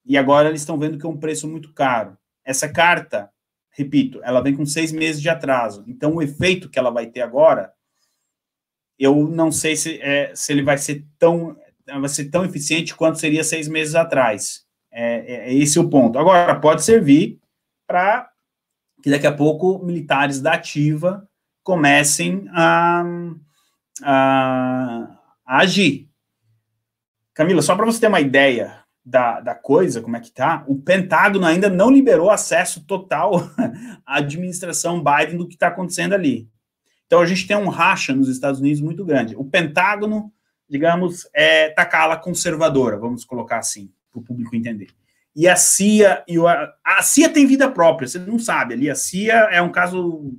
E agora eles estão vendo que é um preço muito caro. Essa carta, repito, ela vem com seis meses de atraso. Então, o efeito que ela vai ter agora, eu não sei se, é, se ele vai ser tão vai ser tão eficiente quanto seria seis meses atrás. É, é, é esse o ponto. Agora, pode servir para que daqui a pouco militares da ativa comecem a, a, a agir. Camila, só para você ter uma ideia da, da coisa, como é que tá, o Pentágono ainda não liberou acesso total à administração Biden do que está acontecendo ali. Então a gente tem um racha nos Estados Unidos muito grande. O Pentágono, digamos, é tá cala conservadora, vamos colocar assim, para o público entender e a CIA e a, a CIA tem vida própria, você não sabe ali, a CIA é um caso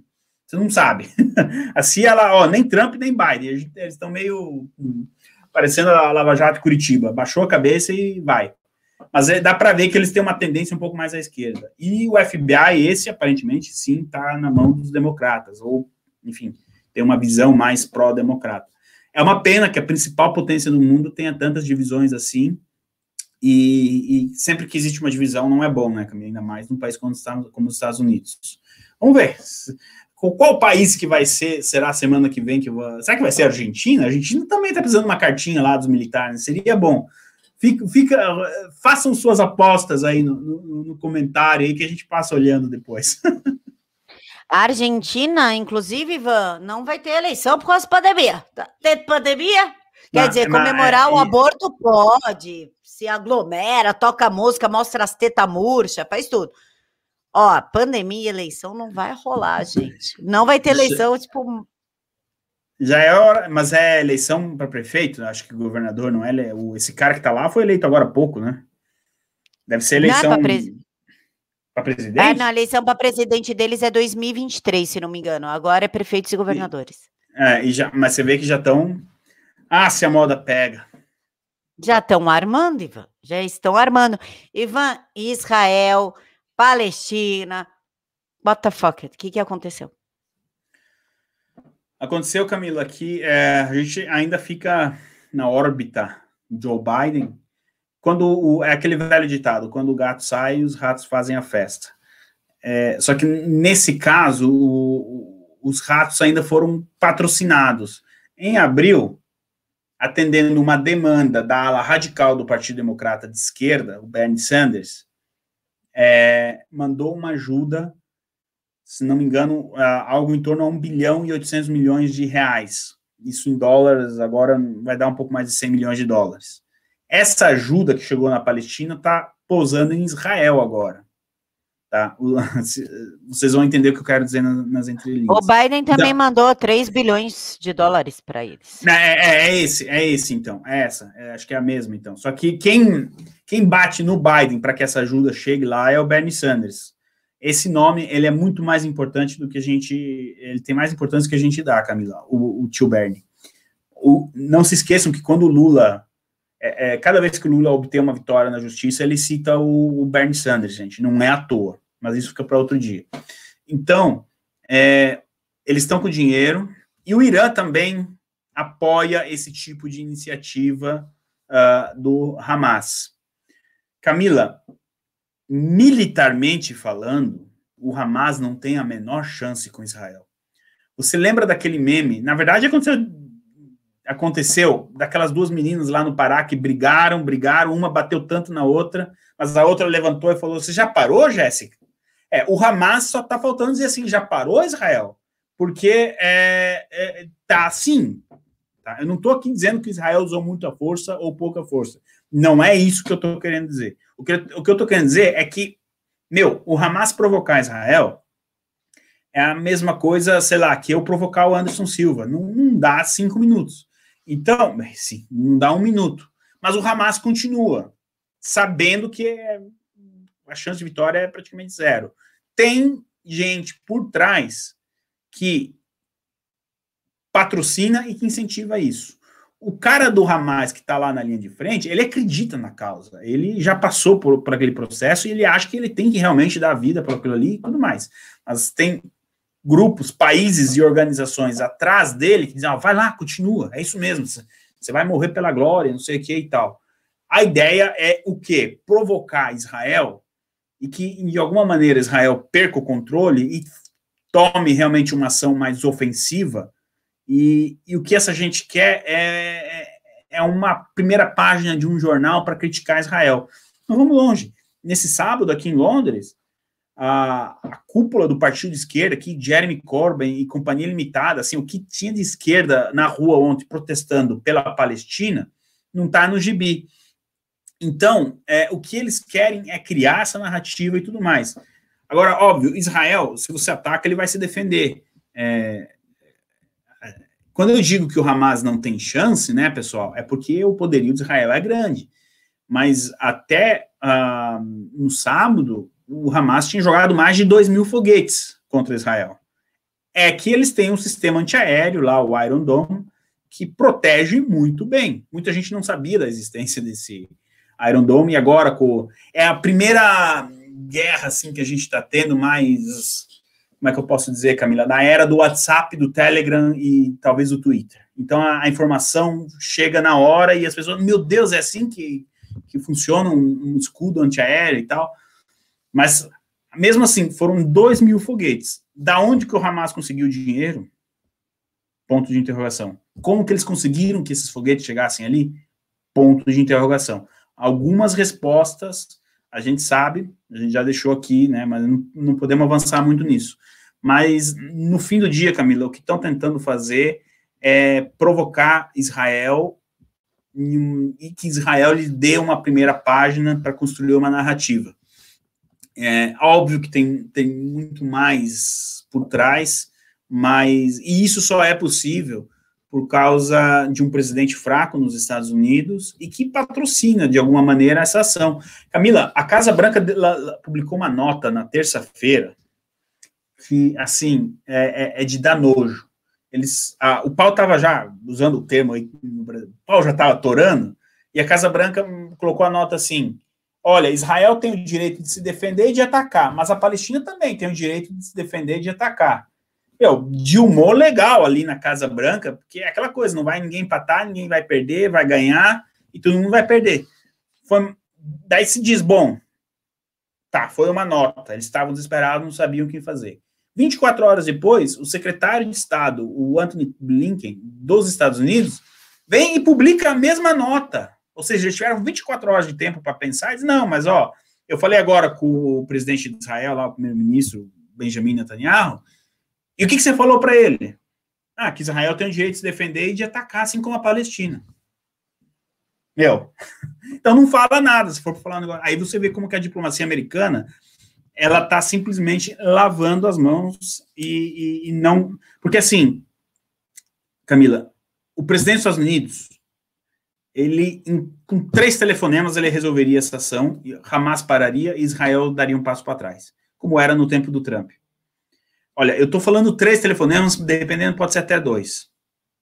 você não sabe. a CIA ela, ó, nem Trump nem Biden, eles estão meio hum, parecendo a Lava Jato Curitiba, baixou a cabeça e vai. Mas é, dá para ver que eles têm uma tendência um pouco mais à esquerda. E o FBI, esse aparentemente sim está na mão dos democratas, ou enfim, tem uma visão mais pró-democrata. É uma pena que a principal potência do mundo tenha tantas divisões assim, e, e, sempre que existe uma divisão não é bom, né, Camila? Ainda mais num país como, como os Estados Unidos. Vamos ver. Com qual país que vai ser? Será a semana que vem que vai... Será que vai ser a Argentina? A Argentina também está precisando de uma cartinha lá dos militares. Seria bom. Fica, fica façam suas apostas aí no, no, no comentário aí que a gente passa olhando depois. A Argentina, inclusive, Ivan, não vai ter eleição por causa da pandemia. Tá? tem pandemia? Quer dizer, é, comemorar é, o aborto pode, se aglomera, toca música, mostra as tetas murcha, faz tudo. Ó, pandemia e eleição não vai rolar, gente. Não vai ter eleição, tipo. Já é hora, mas é eleição para prefeito? Acho que governador não é. Esse cara que tá lá foi eleito agora há pouco, né? Deve ser é eleição. Não, pra pres... pra presidente? É, não, a eleição para presidente deles é 2023, se não me engano. Agora é prefeitos e governadores. E, é, e já, mas você vê que já estão. Ah, se a moda pega. Já estão armando, Ivan. Já estão armando. Ivan, Israel, Palestina. What the fuck? O que, que aconteceu? Aconteceu, Camila, que é, a gente ainda fica na órbita de Joe Biden. Quando o, é aquele velho ditado: quando o gato sai, os ratos fazem a festa. É, só que nesse caso, o, os ratos ainda foram patrocinados. Em abril, atendendo uma demanda da ala radical do Partido Democrata de esquerda, o Bernie Sanders, é, mandou uma ajuda, se não me engano, algo em torno a 1 bilhão e 800 milhões de reais. Isso em dólares, agora vai dar um pouco mais de 100 milhões de dólares. Essa ajuda que chegou na Palestina está pousando em Israel agora. Tá? O, vocês vão entender o que eu quero dizer nas, nas entrelinhas. O Biden também mandou 3 bilhões de dólares para eles. É, é, é, é, esse, é esse então, é essa, é, acho que é a mesma então. Só que quem, quem bate no Biden para que essa ajuda chegue lá é o Bernie Sanders. Esse nome, ele é muito mais importante do que a gente, ele tem mais importância do que a gente dá, Camila, o, o tio Bernie. O, não se esqueçam que quando o Lula é, é, cada vez que o Lula obtém uma vitória na justiça, ele cita o, o Bernie Sanders, gente. Não é à toa mas isso fica para outro dia. Então, é, eles estão com dinheiro e o Irã também apoia esse tipo de iniciativa uh, do Hamas. Camila, militarmente falando, o Hamas não tem a menor chance com Israel. Você lembra daquele meme? Na verdade, aconteceu, aconteceu daquelas duas meninas lá no Pará que brigaram, brigaram, uma bateu tanto na outra, mas a outra levantou e falou: Você já parou, Jéssica? É, o Hamas só está faltando dizer assim, já parou Israel? Porque é, é tá assim. Tá? Eu não estou aqui dizendo que Israel usou muita força ou pouca força. Não é isso que eu estou querendo dizer. O que, o que eu estou querendo dizer é que, meu, o Hamas provocar Israel é a mesma coisa, sei lá, que eu provocar o Anderson Silva. Não, não dá cinco minutos. Então, sim, não dá um minuto. Mas o Hamas continua, sabendo que é a chance de vitória é praticamente zero. Tem gente por trás que patrocina e que incentiva isso. O cara do Hamas que está lá na linha de frente, ele acredita na causa, ele já passou por, por aquele processo e ele acha que ele tem que realmente dar vida para aquilo ali e tudo mais. Mas tem grupos, países e organizações atrás dele que dizem: ah, vai lá, continua, é isso mesmo, você vai morrer pela glória, não sei o que e tal. A ideia é o quê? Provocar Israel e que, de alguma maneira, Israel perca o controle e tome realmente uma ação mais ofensiva. E, e o que essa gente quer é, é, é uma primeira página de um jornal para criticar Israel. Não vamos longe. Nesse sábado, aqui em Londres, a, a, cúpula do partido de esquerda, aqui, Jeremy Corbyn e companhia limitada, assim, o que tinha de esquerda na rua ontem protestando pela Palestina, não está no gibi. Então, é, o que eles querem é criar essa narrativa e tudo mais. Agora, óbvio, Israel, se você ataca, ele vai se defender. É, é quando eu digo que o Hamas não tem chance, né, pessoal, é porque o poderio de Israel é grande. Mas até uh, no sábado, o Hamas tinha jogado mais de 2 mil foguetes contra Israel. É que eles têm um sistema antiaéreo lá, o Iron Dome, que protege muito bem. Muita gente não sabia da existência desse, Iron Dome, e agora com, é a primeira guerra assim que a gente está tendo mais como é que eu posso dizer, Camila, na era do WhatsApp, do Telegram e talvez do Twitter. Então a, a informação chega na hora e as pessoas, meu Deus, é assim que, que funciona um, um escudo antiaéreo e tal. Mas mesmo assim, foram 2 mil foguetes. Da onde que o Hamas conseguiu o dinheiro? Ponto de interrogação. Como que eles conseguiram que esses foguetes chegassem ali? Ponto de interrogação algumas respostas a gente sabe, a gente já deixou aqui, né, mas não, não podemos avançar muito nisso. Mas no fim do dia, Camila, o que estão tentando fazer é provocar Israel e que Israel lhe dê uma primeira página para construir uma narrativa. É óbvio que tem, tem muito mais por trás, mas e isso só é possível por causa de um presidente fraco nos Estados Unidos e que patrocina, de alguma maneira, essa ação. Camila, a Casa Branca publicou uma nota na terça-feira que, assim, é, é, é de dar nojo. Eles, a, o pau estava já, usando o termo aí no Brasil, o pau já estava torando, e a Casa Branca colocou a nota assim, olha, Israel tem o direito de se defender e de atacar, mas a Palestina também tem o direito de se defender e de atacar meu, de humor legal ali na Casa Branca, porque é aquela coisa, não vai ninguém empatar, ninguém vai perder, vai ganhar e todo mundo vai perder. Foi, daí se diz, bom, tá, foi uma nota, eles estavam desesperados, não sabiam o que fazer. 24 horas depois, o secretário de Estado, o Anthony Blinken, dos Estados Unidos, vem e publica a mesma nota. Ou seja, eles tiveram 24 horas de tempo para pensar e diz, não, mas ó, eu falei agora com o presidente de Israel, lá, o primeiro-ministro Benjamin Netanyahu, e o que, que você falou para ele? Ah, que Israel tem o direito de se defender e de atacar, assim como a Palestina. Meu, então não fala nada, se for para falar negócio. Aí você vê como que a diplomacia americana, ela tá simplesmente lavando as mãos e, e, e não... Porque assim, Camila, o presidente dos Estados Unidos, ele, em, com três telefonemas, ele resolveria essa ação, Hamas pararia e Israel daria um passo para trás, como era no tempo do Trump. Olha, eu estou falando três telefonemas, dependendo, pode ser até dois.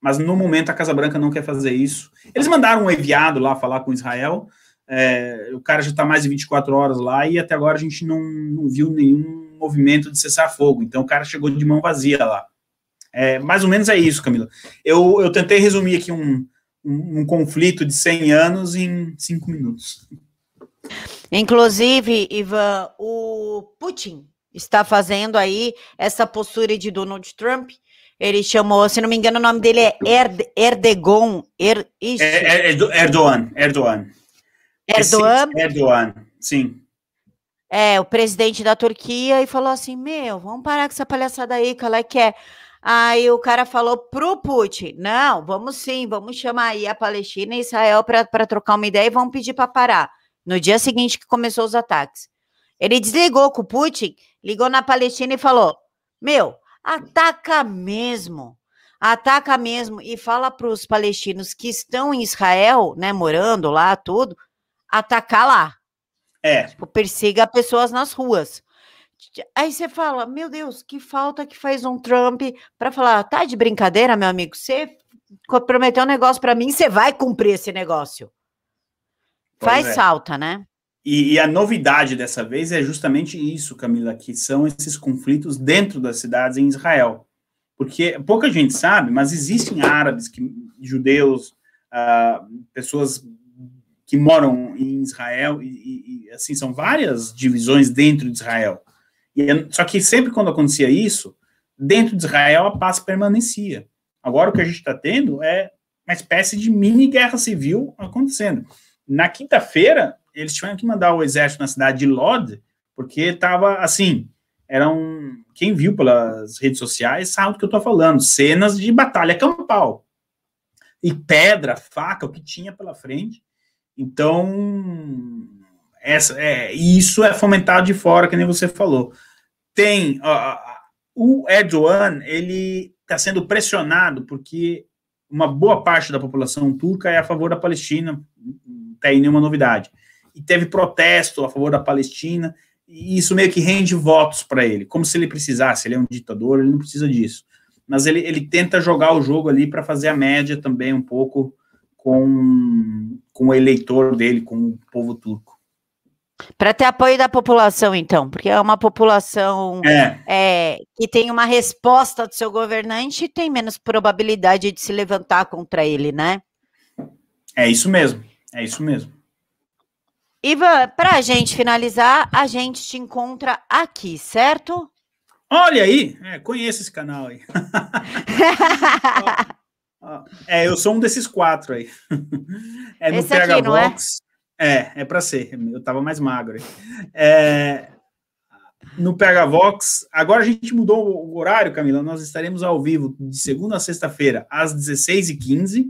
Mas no momento a Casa Branca não quer fazer isso. Eles mandaram um enviado lá falar com Israel. É, o cara já está mais de 24 horas lá e até agora a gente não, não viu nenhum movimento de cessar fogo. Então o cara chegou de mão vazia lá. É, mais ou menos é isso, Camila. Eu, eu tentei resumir aqui um, um, um conflito de 100 anos em 5 minutos. Inclusive, Ivan, o Putin está fazendo aí essa postura de Donald Trump. Ele chamou, se não me engano, o nome dele é Erd Erdogan. Er, é, é, é Erdogan. Erdogan. Erdogan. Erdogan, sim. É, o presidente da Turquia e falou assim: Meu, vamos parar com essa palhaçada aí, que ela quer. Aí o cara falou pro Putin: Não, vamos sim, vamos chamar aí a Palestina e Israel para trocar uma ideia e vamos pedir para parar. No dia seguinte que começou os ataques. Ele desligou com o Putin ligou na Palestina e falou: Meu, ataca mesmo. Ataca mesmo e fala para os palestinos que estão em Israel, né, morando lá, tudo, atacar lá. É. Tipo, persiga pessoas nas ruas. Aí você fala, meu Deus, que falta que faz um Trump para falar, tá de brincadeira, meu amigo, você prometeu um negócio para mim, você vai cumprir esse negócio. Pois faz é. falta, né? E, e, a novidade dessa vez é justamente isso, Camila, que são esses conflitos dentro das cidades em Israel. Porque pouca gente sabe, mas existem árabes, que, judeus, ah, pessoas que moram em Israel, e, e, assim, são várias divisões dentro de Israel. E, é, só que sempre quando acontecia isso, dentro de Israel a paz permanecia. Agora o que a gente está tendo é uma espécie de mini guerra civil acontecendo. Na quinta-feira, eles tiveram que mandar o exército na cidade de Lod, porque estava assim, eram quem viu pelas redes sociais sabe do que eu estou falando, cenas de batalha campal e pedra, faca, o que tinha pela frente. Então essa é isso é fomentado de fora, que nem você falou. Tem o Erdogan, ele está sendo pressionado porque uma boa parte da população turca é a favor da Palestina, não tem nenhuma novidade e teve protesto a favor da Palestina, e isso meio que rende votos para ele, como se ele precisasse, ele é um ditador, ele não precisa disso. Mas ele, ele tenta jogar o jogo ali para fazer a média também um pouco com, com o eleitor dele, com o povo turco. Para ter apoio da população, então, porque é uma população é. É, que tem uma resposta do seu governante e tem menos probabilidade de se levantar contra ele, né? É isso mesmo, é isso mesmo. Ivan, para a gente finalizar, a gente te encontra aqui, certo? Olha aí, é, conheço esse canal aí. é, eu sou um desses quatro aí. É no esse PH aqui, é? Box. É? é, é para ser. Eu tava mais magro. É, no PH Vox. Agora a gente mudou o horário, Camila. Nós estaremos ao vivo de segunda a sexta-feira, às 16h15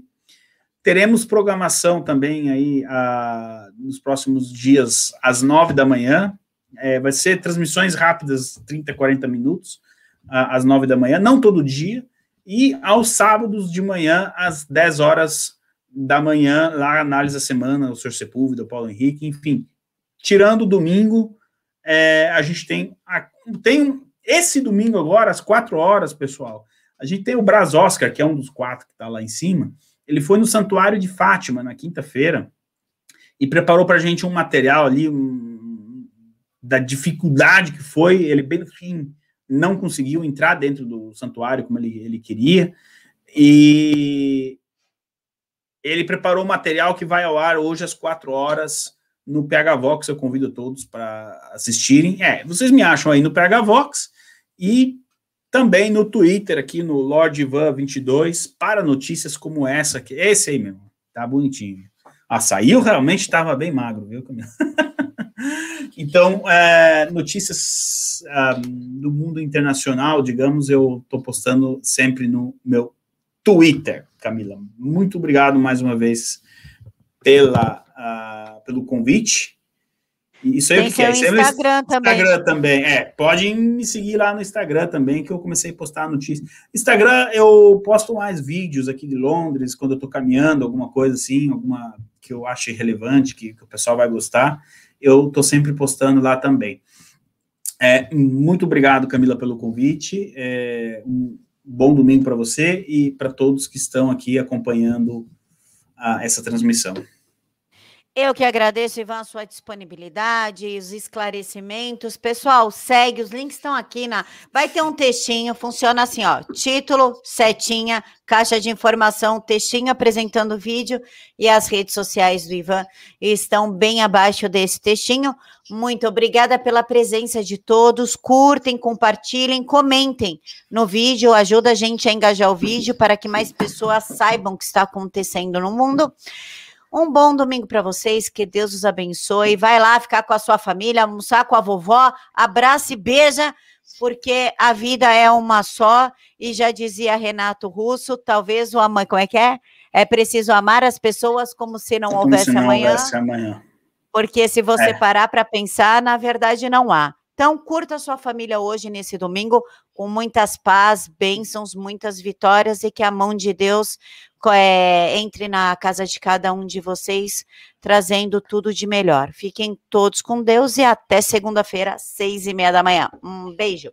Teremos programação também aí a, ah, nos próximos dias, às nove da manhã. É, vai ser transmissões rápidas, 30, 40 minutos, a, às nove da manhã, não todo dia. E aos sábados de manhã, às 10 horas da manhã, lá análise da semana, o Sr. Sepúlveda, o Paulo Henrique, enfim. Tirando o domingo, é, a gente tem, a, tem esse domingo agora, às 4 horas, pessoal, a gente tem o Bras Oscar, que é um dos quatro que está lá em cima, ele foi no Santuário de Fátima na quinta-feira e preparou para a gente um material ali um, da dificuldade que foi. Ele bem no fim não conseguiu entrar dentro do santuário como ele, ele queria e ele preparou o um material que vai ao ar hoje às quatro horas no PH Vox. Eu convido todos para assistirem. É, vocês me acham aí no PH Vox e também no Twitter, aqui no Lord Ivan 22, para notícias como essa aqui. Esse aí mesmo, tá bonitinho. Açaí ah, eu realmente estava bem magro, viu, Camila? então, é, notícias um, ah, do mundo internacional, digamos, eu estou postando sempre no meu Twitter, Camila. Muito obrigado mais uma vez pela, uh, pelo convite. Isso aí o que, que é? Isso é Instagram, é também. Instagram também. É, podem me seguir lá no Instagram também, que eu comecei a postar notícias. Instagram, eu posto mais vídeos aqui de Londres, quando eu tô caminhando, alguma coisa assim, alguma que eu ache relevante, que, que o pessoal vai gostar. Eu tô sempre postando lá também. É, muito obrigado, Camila, pelo convite. É, um bom domingo para você e para todos que estão aqui acompanhando a, ah, essa transmissão. Eu que agradeço, Ivan, a sua disponibilidade, os esclarecimentos. Pessoal, segue, os links estão aqui na. Vai ter um textinho, funciona assim, ó. Título, setinha, caixa de informação, textinho apresentando o vídeo e as redes sociais do Ivan estão bem abaixo desse textinho. Muito obrigada pela presença de todos. Curtem, compartilhem, comentem no vídeo, ajuda a gente a engajar o vídeo para que mais pessoas saibam o que está acontecendo no mundo. Um bom domingo para vocês, que Deus os abençoe. Vai lá ficar com a sua família, almoçar com a vovó, abraça e beija, porque a vida é uma só. E já dizia Renato Russo, talvez o amanhã, como é que é? É preciso amar as pessoas como se não, como houvesse, se não amanhã, houvesse amanhã. Porque se você é. parar para pensar, na verdade não há. Então, curta a sua família hoje, nesse domingo, com muitas paz, bênçãos, muitas vitórias e que a mão de Deus é, entre na casa de cada um de vocês, trazendo tudo de melhor. Fiquem todos com Deus e até segunda-feira, seis e meia da manhã. Um beijo.